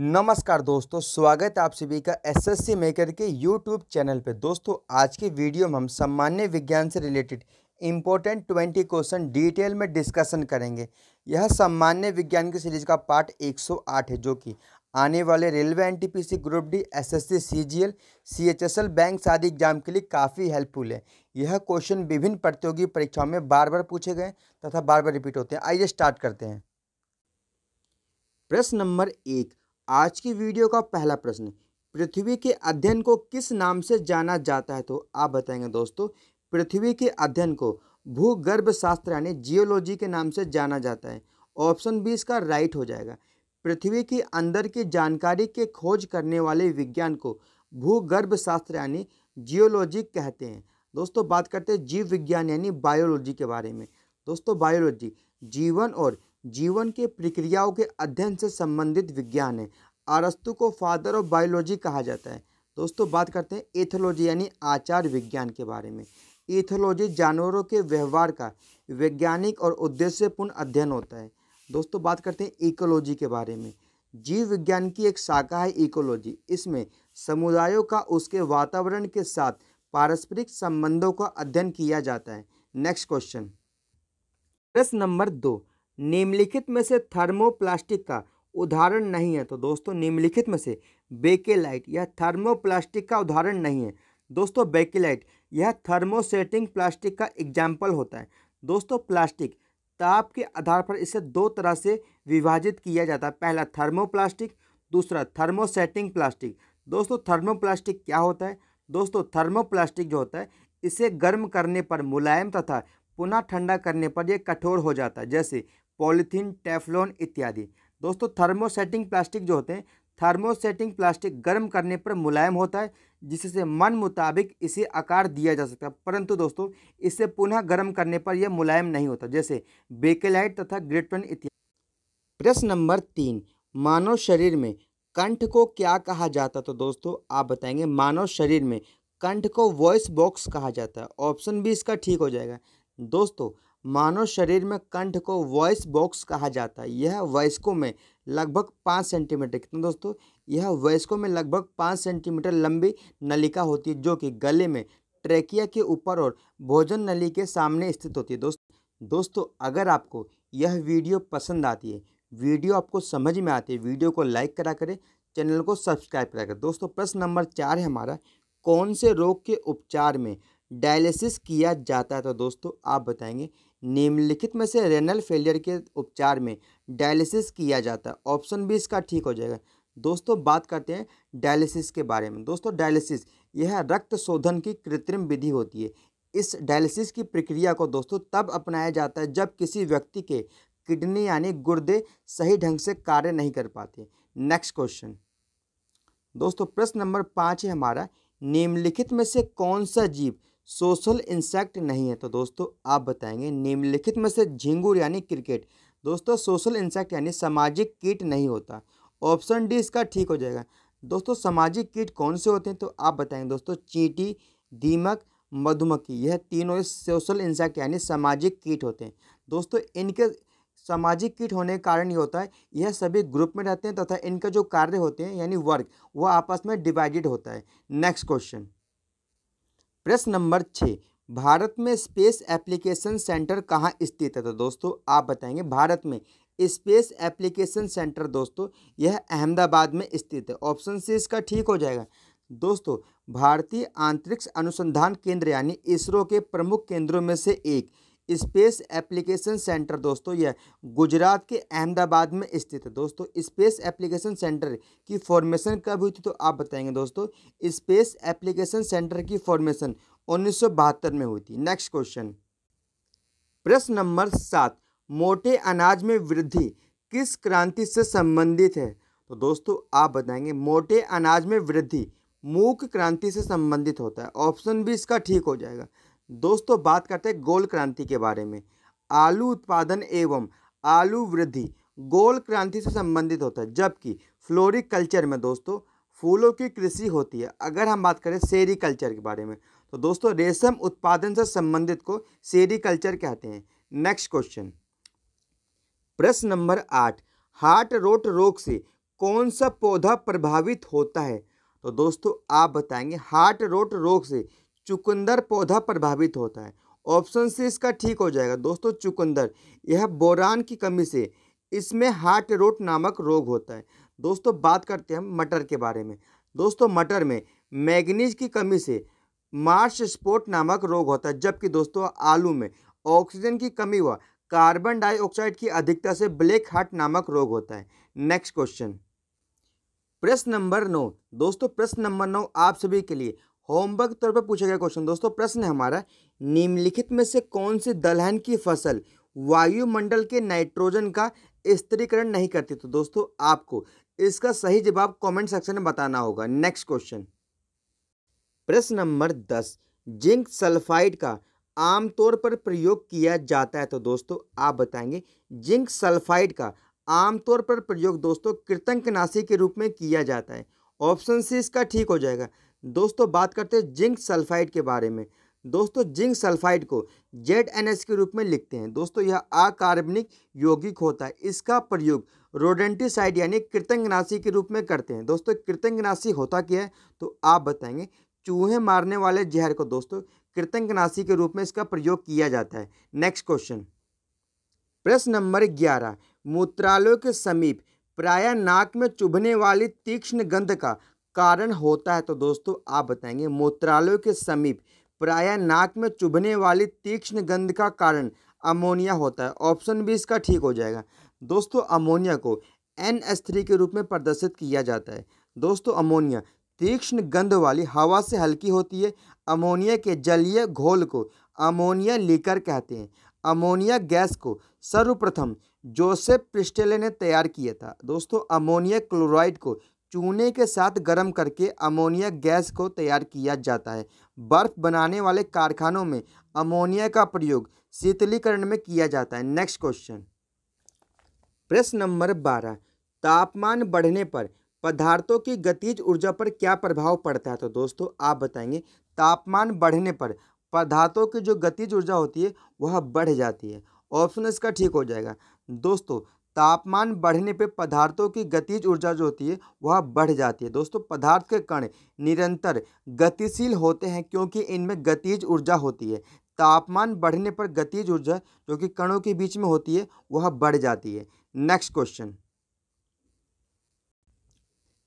नमस्कार दोस्तों स्वागत है आप सभी का एसएससी मेकर के यूट्यूब चैनल पे दोस्तों आज की वीडियो में हम सामान्य विज्ञान से related important twenty question detail में डिस्कशन करेंगे यह सामान्य विज्ञान की सीरीज का पार्ट 108 है जो कि आने वाले railway NTPC group D SSC CGL CHSL bank आदि एग्जाम के लिए काफ़ी हेल्पफुल है यह क्वेश्चन विभिन्न प्रतियोगी परीक्षाओं में बार बार पूछे गए तथा बार बार रिपीट होते हैं आइए स्टार्ट करते हैं प्रश्न नंबर एक आज की वीडियो का पहला प्रश्न पृथ्वी के अध्ययन को किस नाम से जाना जाता है तो आप बताएंगे दोस्तों पृथ्वी के अध्ययन को भूगर्भ शास्त्र यानी जियोलॉजी के नाम से जाना जाता है ऑप्शन बी इसका राइट हो जाएगा पृथ्वी के अंदर की जानकारी के खोज करने वाले विज्ञान को भूगर्भ शास्त्र यानी जियोलॉजी कहते हैं दोस्तों बात करते हैं जीव विज्ञान यानी बायोलॉजी के बारे में दोस्तों बायोलॉजी जीवन और जीवन के प्रक्रियाओं के अध्ययन से संबंधित विज्ञान है अरस्तु को फादर ऑफ बायोलॉजी कहा जाता है दोस्तों बात करते हैं एथोलॉजी यानी आचार विज्ञान के बारे में एथोलॉजी जानवरों के व्यवहार का वैज्ञानिक और उद्देश्यपूर्ण अध्ययन होता है दोस्तों बात करते हैं इकोलॉजी के बारे में जीव विज्ञान की एक शाखा है इकोलॉजी इसमें समुदायों का उसके वातावरण के साथ पारस्परिक संबंधों का अध्ययन किया जाता है नेक्स्ट क्वेश्चन प्रश्न नंबर दो निम्नलिखित में से थर्मोप्लास्टिक का उदाहरण नहीं है तो दोस्तों निम्नलिखित में से बेकेलाइट यह थर्मोप्लास्टिक का उदाहरण नहीं है दोस्तों बेकेलाइट यह थर्मोसेटिंग प्लास्टिक का एग्जाम्पल होता है दोस्तों प्लास्टिक ताप के आधार पर इसे दो तरह से विभाजित किया जाता है पहला थर्मोप्लास्टिक दूसरा थर्मोसेटिंग प्लास्टिक दोस्तों थर्मोप्लास्टिक क्या होता है दोस्तों थर्मोप्लास्टिक जो होता है इसे गर्म करने पर मुलायम तथा पुनः ठंडा करने पर यह कठोर हो जाता है जैसे पॉलीथीन टेफलॉन इत्यादि दोस्तों थर्मोसेटिंग प्लास्टिक जो होते हैं थर्मोसेटिंग प्लास्टिक गर्म करने पर मुलायम होता है जिससे मन मुताबिक इसे आकार दिया जा सकता है परंतु दोस्तों इसे पुनः गर्म करने पर यह मुलायम नहीं होता जैसे बेकेलाइट तथा ग्रेटपन इत्यादि प्रश्न नंबर तीन मानव शरीर में कंठ को क्या कहा जाता है तो दोस्तों आप बताएंगे मानव शरीर में कंठ को वॉइस बॉक्स कहा जाता है ऑप्शन भी इसका ठीक हो जाएगा दोस्तों मानव शरीर में कंठ को वॉइस बॉक्स कहा जाता है यह वयस्कों में लगभग पाँच सेंटीमीटर कितना दोस्तों यह वयस्कों में लगभग पाँच सेंटीमीटर लंबी नलिका होती है जो कि गले में ट्रेकिया के ऊपर और भोजन नली के सामने स्थित होती है दोस्त दोस्तों अगर आपको यह वीडियो पसंद आती है वीडियो आपको समझ में आती है वीडियो को लाइक करा करें चैनल को सब्सक्राइब करा करें दोस्तों प्रश्न नंबर चार है हमारा कौन से रोग के उपचार में डायलिसिस किया जाता है तो दोस्तों आप बताएंगे निम्नलिखित में से रेनल फेलियर के उपचार में डायलिसिस किया जाता है ऑप्शन बी इसका ठीक हो जाएगा दोस्तों बात करते हैं डायलिसिस के बारे में दोस्तों डायलिसिस यह रक्त शोधन की कृत्रिम विधि होती है इस डायलिसिस की प्रक्रिया को दोस्तों तब अपनाया जाता है जब किसी व्यक्ति के किडनी यानी गुर्दे सही ढंग से कार्य नहीं कर पाते नेक्स्ट क्वेश्चन दोस्तों प्रश्न नंबर पाँच है हमारा निम्नलिखित में से कौन सा जीव सोशल इंसेक्ट नहीं है तो दोस्तों आप बताएंगे निम्नलिखित में से झिंगुर यानी क्रिकेट दोस्तों सोशल इंसेक्ट यानी सामाजिक कीट नहीं होता ऑप्शन डी इसका ठीक हो जाएगा दोस्तों सामाजिक कीट कौन से होते हैं तो आप बताएंगे दोस्तों चींटी दीमक मधुमक्खी यह तीनों सोशल इंसेक्ट यानी सामाजिक कीट होते हैं दोस्तों इनके सामाजिक कीट होने के कारण ये होता है यह सभी ग्रुप में रहते हैं तथा इनका जो कार्य होते हैं यानी वर्क वह आपस में डिवाइडेड होता है नेक्स्ट क्वेश्चन प्रश्न नंबर छः भारत में स्पेस एप्लीकेशन सेंटर कहाँ स्थित है तो दोस्तों आप बताएंगे भारत में स्पेस एप्लीकेशन सेंटर दोस्तों यह अहमदाबाद में स्थित है ऑप्शन सी इसका ठीक हो जाएगा दोस्तों भारतीय अंतरिक्ष अनुसंधान केंद्र यानी इसरो के प्रमुख केंद्रों में से एक स्पेस एप्लीकेशन सेंटर दोस्तों यह गुजरात के अहमदाबाद में स्थित है दोस्तों स्पेस एप्लीकेशन सेंटर की फॉर्मेशन कब हुई थी तो आप बताएंगे दोस्तों स्पेस एप्लीकेशन सेंटर की फॉर्मेशन उन्नीस में हुई थी नेक्स्ट क्वेश्चन प्रश्न नंबर सात मोटे अनाज में वृद्धि किस क्रांति से संबंधित है तो दोस्तों आप बताएंगे मोटे अनाज में वृद्धि मूक क्रांति से संबंधित होता है ऑप्शन भी इसका ठीक हो जाएगा दोस्तों बात करते हैं गोल क्रांति के बारे में आलू उत्पादन एवं आलू वृद्धि गोल क्रांति से संबंधित होता है जबकि फ्लोरिकल्चर कल्चर में दोस्तों फूलों की कृषि होती है अगर हम बात करें सेरी कल्चर के बारे में तो दोस्तों रेशम उत्पादन से संबंधित को सेरी कल्चर कहते हैं नेक्स्ट क्वेश्चन प्रश्न नंबर आठ हार्ट रोट रोग से कौन सा पौधा प्रभावित होता है तो दोस्तों आप बताएंगे हार्ट रोट रोग से चुकंदर पौधा प्रभावित होता है ऑप्शन सी इसका ठीक हो जाएगा दोस्तों चुकंदर यह बोरान की कमी से इसमें हार्ट रोट नामक रोग होता है दोस्तों बात करते हैं हम मटर के बारे में दोस्तों मटर में मैग्नीज की कमी से मार्श स्पोर्ट नामक रोग होता है जबकि दोस्तों आलू में ऑक्सीजन की कमी हुआ कार्बन डाइऑक्साइड की अधिकता से ब्लैक हार्ट नामक रोग होता है नेक्स्ट क्वेश्चन प्रश्न नंबर नौ दोस्तों प्रश्न नंबर नौ आप सभी के लिए होमवर्क तौर पर पूछा गया क्वेश्चन दोस्तों प्रश्न है हमारा निम्नलिखित में से कौन सी दलहन की फसल वायुमंडल के नाइट्रोजन का स्त्रीकरण नहीं करती तो दोस्तों आपको इसका सही जवाब कमेंट सेक्शन में बताना होगा नेक्स्ट क्वेश्चन प्रश्न नंबर दस जिंक सल्फाइड का आमतौर पर प्रयोग किया जाता है तो दोस्तों आप बताएंगे जिंक सल्फाइड का आमतौर पर प्रयोग दोस्तों कृतंकनाशी के रूप में किया जाता है ऑप्शन सी इसका ठीक हो जाएगा दोस्तों बात करते हैं जिंक सल्फाइड के बारे में दोस्तों जिंक सल्फाइड को जेड एन एस के रूप में लिखते हैं दोस्तों यह अकार्बनिक यौगिक होता है इसका प्रयोग रोडेंटिसाइड यानी कृतंगनाशी के रूप में करते हैं दोस्तों कृतंगनाशी होता क्या है तो आप बताएंगे चूहे मारने वाले जहर को दोस्तों कृतंगनाशी के रूप में इसका प्रयोग किया जाता है नेक्स्ट क्वेश्चन प्रश्न नंबर ग्यारह मूत्रालय के समीप प्राय नाक में चुभने वाली तीक्ष्ण गंध का कारण होता है तो दोस्तों आप बताएंगे मूत्रालय के समीप प्राय नाक में चुभने वाली तीक्ष्ण गंध का कारण अमोनिया होता है ऑप्शन भी इसका ठीक हो जाएगा दोस्तों अमोनिया को एन एस थ्री के रूप में प्रदर्शित किया जाता है दोस्तों अमोनिया तीक्ष्ण गंध वाली हवा से हल्की होती है अमोनिया के जलीय घोल को अमोनिया लीकर कहते हैं अमोनिया गैस को सर्वप्रथम जोसेफ प्रिस्टेले ने तैयार किया था दोस्तों अमोनिया क्लोराइड को चूने के साथ गर्म करके अमोनिया गैस को तैयार किया जाता है बर्फ़ बनाने वाले कारखानों में अमोनिया का प्रयोग शीतलीकरण में किया जाता है नेक्स्ट क्वेश्चन प्रश्न नंबर बारह तापमान बढ़ने पर पदार्थों की गतिज ऊर्जा पर क्या प्रभाव पड़ता है तो दोस्तों आप बताएंगे तापमान बढ़ने पर पदार्थों की जो गतिज ऊर्जा होती है वह बढ़ जाती है ऑप्शन इसका ठीक हो जाएगा दोस्तों तापमान बढ़ने पे पदार्थों की गतिज ऊर्जा जो होती है वह बढ़ जाती है दोस्तों पदार्थ के कण निरंतर गतिशील होते हैं क्योंकि इनमें गतिज ऊर्जा होती है तापमान बढ़ने पर गतिज ऊर्जा जो कि कणों के बीच में होती है वह बढ़ जाती है नेक्स्ट क्वेश्चन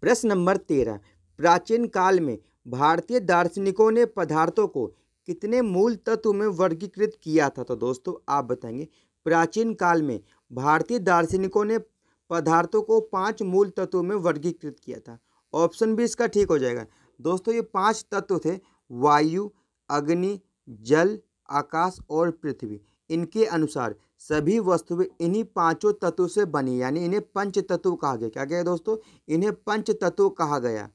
प्रश्न नंबर तेरह प्राचीन काल में भारतीय दार्शनिकों ने पदार्थों को कितने मूल तत्व में वर्गीकृत किया था तो दोस्तों आप बताएंगे प्राचीन काल में भारतीय दार्शनिकों ने पदार्थों को पांच मूल तत्वों में वर्गीकृत किया था ऑप्शन भी इसका ठीक हो जाएगा दोस्तों ये पांच तत्व थे वायु अग्नि जल आकाश और पृथ्वी इनके अनुसार सभी वस्तुएं इन्हीं पांचों तत्वों से बनी यानी इन्हें पंच तत्व कहा गया क्या गया दोस्तों इन्हें पंच तत्व कहा गया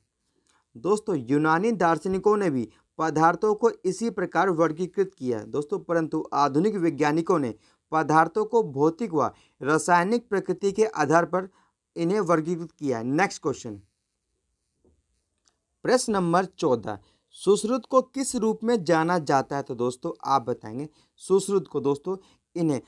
दोस्तों यूनानी दार्शनिकों ने भी पदार्थों को इसी प्रकार वर्गीकृत किया दोस्तों परंतु आधुनिक वैज्ञानिकों ने पदार्थों को भौतिक व रासायनिक प्रकृति के आधार पर इन्हें वर्गीकृत किया नेक्स्ट क्वेश्चन प्रश्न नंबर चौदह सुश्रुत को किस रूप में जाना जाता है तो दोस्तों आप बताएंगे सुश्रुत को दोस्तों इन्हें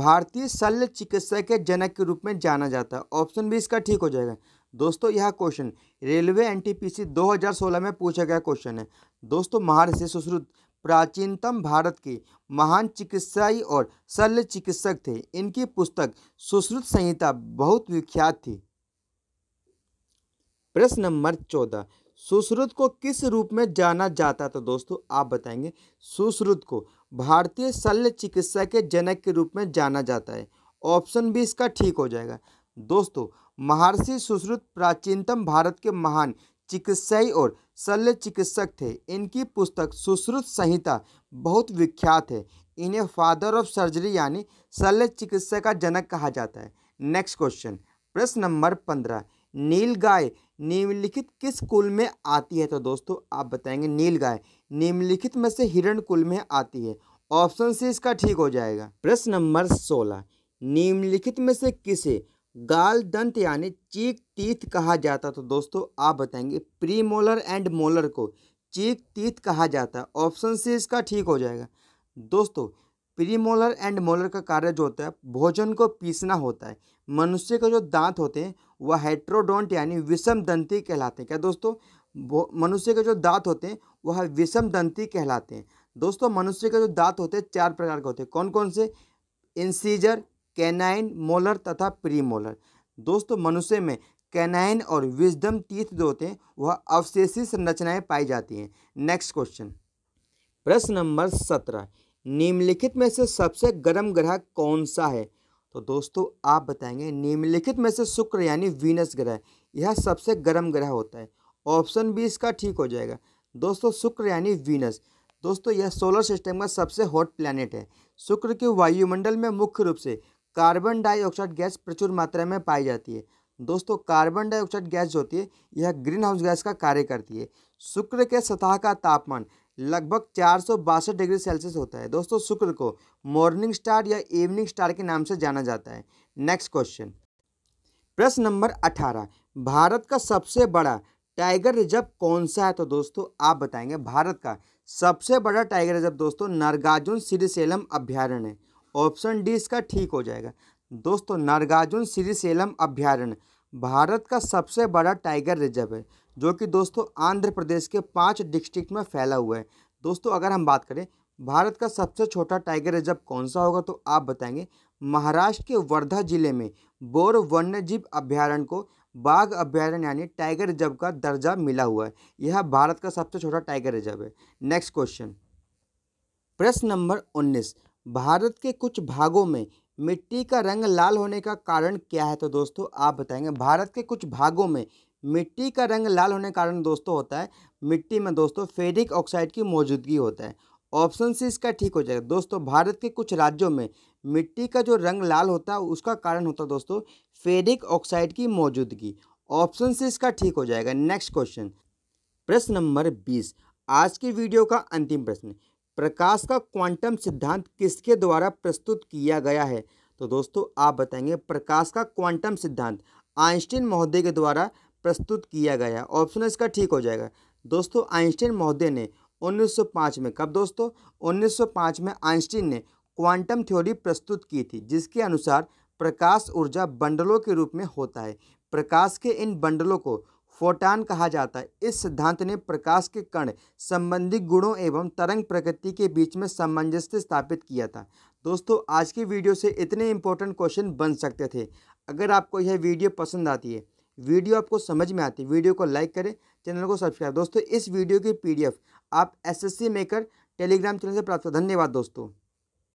भारतीय शल्य चिकित्सा के जनक के रूप में जाना जाता है ऑप्शन भी इसका ठीक हो जाएगा दोस्तों यह क्वेश्चन रेलवे एनटीपीसी 2016 में पूछा गया क्वेश्चन है दोस्तों महर्षि सुश्रुत प्राचीनतम भारत के महान चिकित्साई और शल्य चिकित्सक थे इनकी पुस्तक सुश्रुत संहिता बहुत विख्यात थी प्रश्न नंबर चौदह सुश्रुत को किस रूप में जाना जाता तो दोस्तों आप बताएंगे सुश्रुत को भारतीय शल्य चिकित्सा के जनक के रूप में जाना जाता है ऑप्शन भी इसका ठीक हो जाएगा दोस्तों महर्षि सुश्रुत प्राचीनतम भारत के महान चिकित्साई और शल्य चिकित्सक थे इनकी पुस्तक सुश्रुत संहिता बहुत विख्यात है इन्हें फादर ऑफ सर्जरी यानी शल्य चिकित्सा का जनक कहा जाता है नेक्स्ट क्वेश्चन प्रश्न नंबर पंद्रह नील गाय निम्नलिखित किस कुल में आती है तो दोस्तों आप बताएंगे नील गाय निम्नलिखित में से हिरण कुल में आती है ऑप्शन से इसका ठीक हो जाएगा प्रश्न नंबर सोलह निम्नलिखित में से किसे गाल दंत यानी चीक तीत कहा जाता तो दोस्तों आप बताएंगे प्री मोलर एंड मोलर को चीक तीत कहा जाता है ऑप्शन से इसका ठीक हो जाएगा दोस्तों प्री मोलर एंड मोलर का कार्य जो होता है भोजन को पीसना होता है मनुष्य के जो दांत होते हैं वह हेट्रोडोंट यानी विषम दंती कहलाते हैं क्या दोस्तों मनुष्य के जो दांत होते हैं वह विषम दंती कहलाते हैं दोस्तों मनुष्य के जो दांत होते हैं चार प्रकार के होते हैं कौन कौन से इंसीजर कैनाइन मोलर तथा प्री मोलर दोस्तों मनुष्य में कैनाइन और विजडम टीथ जो होते हैं वह अवशेषी संरचनाएं पाई जाती हैं नेक्स्ट क्वेश्चन प्रश्न नंबर सत्रह निम्नलिखित में से सबसे गर्म ग्रह कौन सा है तो दोस्तों आप बताएंगे निम्नलिखित में से शुक्र यानी वीनस ग्रह यह सबसे गर्म ग्रह होता है ऑप्शन बी इसका ठीक हो जाएगा दोस्तों शुक्र यानी वीनस दोस्तों यह सोलर सिस्टम का सबसे हॉट प्लैनेट है शुक्र के वायुमंडल में मुख्य रूप से कार्बन डाइऑक्साइड गैस प्रचुर मात्रा में पाई जाती है दोस्तों कार्बन डाइऑक्साइड गैस जो होती है यह ग्रीन हाउस गैस का कार्य करती है शुक्र के सतह का तापमान लगभग चार डिग्री सेल्सियस होता है दोस्तों शुक्र को मॉर्निंग स्टार या इवनिंग स्टार के नाम से जाना जाता है नेक्स्ट क्वेश्चन प्रश्न नंबर अठारह भारत का सबसे बड़ा टाइगर रिजर्व कौन सा है तो दोस्तों आप बताएंगे भारत का सबसे बड़ा टाइगर रिजर्व दोस्तों नरगाजुन सिरिसेलम अभ्यारण्य है ऑप्शन डी इसका ठीक हो जाएगा दोस्तों नरगाजुन श्री सेलम अभ्यारण्य भारत का सबसे बड़ा टाइगर रिजर्व है जो कि दोस्तों आंध्र प्रदेश के पाँच डिस्ट्रिक्ट में फैला हुआ है दोस्तों अगर हम बात करें भारत का सबसे छोटा टाइगर रिजर्व कौन सा होगा तो आप बताएंगे महाराष्ट्र के वर्धा जिले में बोर वन्यजीव अभ्यारण्य को बाघ अभ्यारण्य यानी टाइगर रिजर्व का दर्जा मिला हुआ है यह भारत का सबसे छोटा टाइगर रिजर्व है नेक्स्ट क्वेश्चन प्रश्न नंबर उन्नीस भारत के कुछ भागों में मिट्टी का रंग लाल होने का कारण क्या है तो दोस्तों आप बताएंगे भारत के कुछ भागों में मिट्टी का रंग लाल होने का कारण दोस्तों होता है मिट्टी में दोस्तों फेरिक ऑक्साइड की मौजूदगी होता है ऑप्शन सी इसका ठीक हो जाएगा दोस्तों भारत के कुछ राज्यों में मिट्टी का जो रंग लाल होता है उसका कारण होता है दोस्तों फेरिक ऑक्साइड की मौजूदगी ऑप्शन सी इसका ठीक हो जाएगा नेक्स्ट क्वेश्चन प्रश्न नंबर बीस आज की वीडियो का अंतिम प्रश्न प्रकाश का क्वांटम सिद्धांत किसके द्वारा प्रस्तुत किया गया है तो दोस्तों आप बताएंगे प्रकाश का क्वांटम सिद्धांत आइंस्टीन महोदय के द्वारा प्रस्तुत किया गया ऑप्शन इसका ठीक हो जाएगा दोस्तों आइंस्टीन महोदय ने 1905 में कब दोस्तों 1905 में आइंस्टीन ने क्वांटम थ्योरी प्रस्तुत की थी जिसके अनुसार प्रकाश ऊर्जा बंडलों के रूप में होता है प्रकाश के इन बंडलों को फोटान कहा जाता है इस सिद्धांत ने प्रकाश के कण संबंधी गुणों एवं तरंग प्रकृति के बीच में सामंजस्य स्थापित किया था दोस्तों आज की वीडियो से इतने इंपॉर्टेंट क्वेश्चन बन सकते थे अगर आपको यह वीडियो पसंद आती है वीडियो आपको समझ में आती है वीडियो को लाइक करें चैनल को सब्सक्राइब दोस्तों इस वीडियो की पीडीएफ आप एसएससी मेकर टेलीग्राम चैनल से प्राप्त धन्यवाद दोस्तों